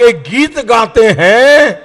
के गीत गाते हैं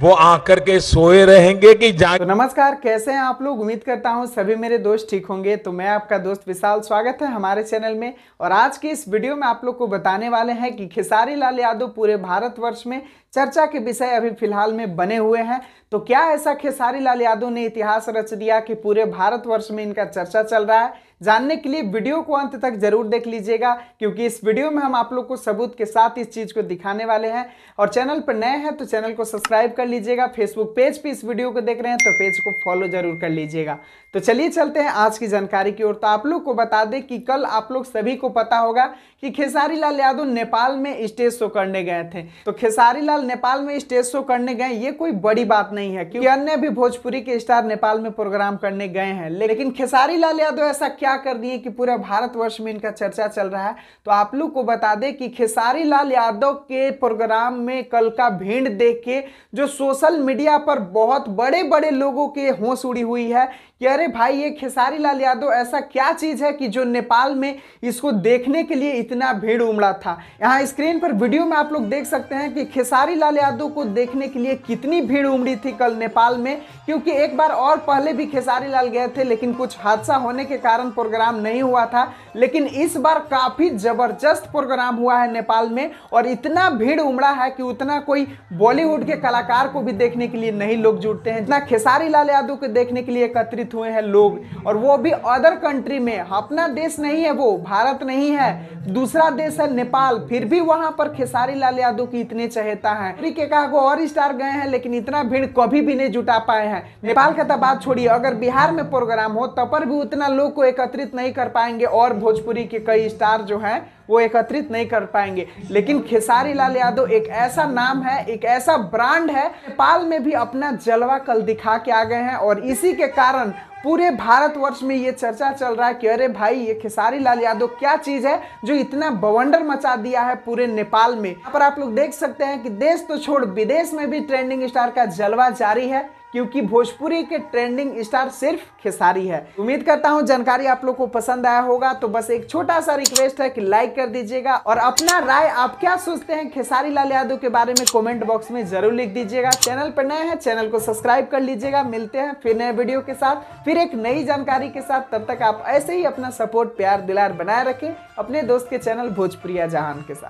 वो आकर के सोए रहेंगे कि जा तो नमस्कार कैसे हैं आप लोग उम्मीद करता हूं सभी मेरे दोस्त ठीक होंगे तो मैं आपका दोस्त विशाल स्वागत है हमारे चैनल में और आज के इस वीडियो में आप लोग को बताने वाले हैं कि खेसारी लाल यादव पूरे भारतवर्ष में चर्चा के विषय अभी फिलहाल में बने हुए हैं तो क्या ऐसा खेसारी लाल यादव ने इतिहास रच दिया कि पूरे भारतवर्ष में इनका चर्चा चल रहा है जानने के लिए वीडियो को अंत तक जरूर देख लीजिएगा क्योंकि इस वीडियो में हम आप लोग को सबूत के साथ इस चीज़ को दिखाने वाले हैं और चैनल पर नए हैं तो चैनल को सब्सक्राइब कर लीजिएगा फेसबुक पेज पर इस वीडियो को देख रहे हैं तो पेज को फॉलो जरूर कर लीजिएगा तो चलिए चलते हैं आज की जानकारी की ओर तो आप लोग को बता दें कि कल आप लोग सभी को पता होगा कि खेसारी लाल यादव नेपाल में स्टेज शो करने गए थे तो खेसारी लाल नेपाल में स्टेज शो करने गए ये कोई बड़ी बात नहीं है क्योंकि अन्य भी भोजपुरी के स्टार नेपाल में प्रोग्राम करने गए हैं लेकिन खेसारी लाल यादव ऐसा क्या क्या कर दिए कि पूरे भारतवर्ष में इनका चर्चा चल रहा है तो आप लोग को बता दें कि खेसारी लाल यादव के प्रोग्राम में कल का भेंट देख के जो सोशल मीडिया पर बहुत बड़े बड़े लोगों के होश उड़ी हुई है कि अरे भाई ये खेसारी लाल यादव ऐसा क्या चीज़ है कि जो नेपाल में इसको देखने के लिए इतना भीड़ उमड़ा था यहाँ स्क्रीन पर वीडियो में आप लोग देख सकते हैं कि खेसारी लाल यादव को देखने के लिए कितनी भीड़ उमड़ी थी कल नेपाल में क्योंकि एक बार और पहले भी खेसारी लाल गए थे लेकिन कुछ हादसा होने के कारण प्रोग्राम नहीं हुआ था लेकिन इस बार काफ़ी ज़बरदस्त प्रोग्राम हुआ है नेपाल में और इतना भीड़ उमड़ा है कि उतना कोई बॉलीवुड के कलाकार को भी देखने के लिए नहीं लोग जुटते हैं जितना खेसारी लाल यादव को देखने के लिए एकत्रित शिक्षित हुए हैं लोग और वो भी अदर कंट्री में अपना देश नहीं है वो भारत नहीं है दूसरा देश है नेपाल फिर भी वहां पर खेसारी लाल यादव की इतने चहेता है के कहा वो और स्टार गए हैं लेकिन इतना भीड़ कभी भी नहीं जुटा पाए हैं नेपाल का तो बात छोड़िए अगर बिहार में प्रोग्राम हो तब पर भी उतना लोग को एकत्रित नहीं कर पाएंगे और भोजपुरी के कई स्टार जो है वो एकत्रित नहीं कर पाएंगे लेकिन खेसारी लाल यादव एक ऐसा नाम है एक ऐसा ब्रांड है नेपाल में भी अपना जलवा कल दिखा के आ गए हैं और इसी के कारण पूरे भारतवर्ष में ये चर्चा चल रहा है कि अरे भाई ये खेसारी लाल यादव क्या चीज है जो इतना बवंडर मचा दिया है पूरे नेपाल में यहाँ पर आप लोग देख सकते हैं कि देश तो छोड़ विदेश में भी ट्रेंडिंग स्टार का जलवा जारी है क्योंकि भोजपुरी के ट्रेंडिंग स्टार सिर्फ खेसारी है उम्मीद करता हूँ जानकारी आप लोग को पसंद आया होगा तो बस एक छोटा सा रिक्वेस्ट है कि लाइक कर दीजिएगा और अपना राय आप क्या सोचते हैं खेसारी लाल यादव के बारे में कमेंट बॉक्स में जरूर लिख दीजिएगा चैनल पर नए हैं चैनल को सब्सक्राइब कर लीजिएगा मिलते हैं फिर नए वीडियो के साथ फिर एक नई जानकारी के साथ तब तक आप ऐसे ही अपना सपोर्ट प्यार दिलार बनाए रखें अपने दोस्त के चैनल भोजप्रिया जहान के साथ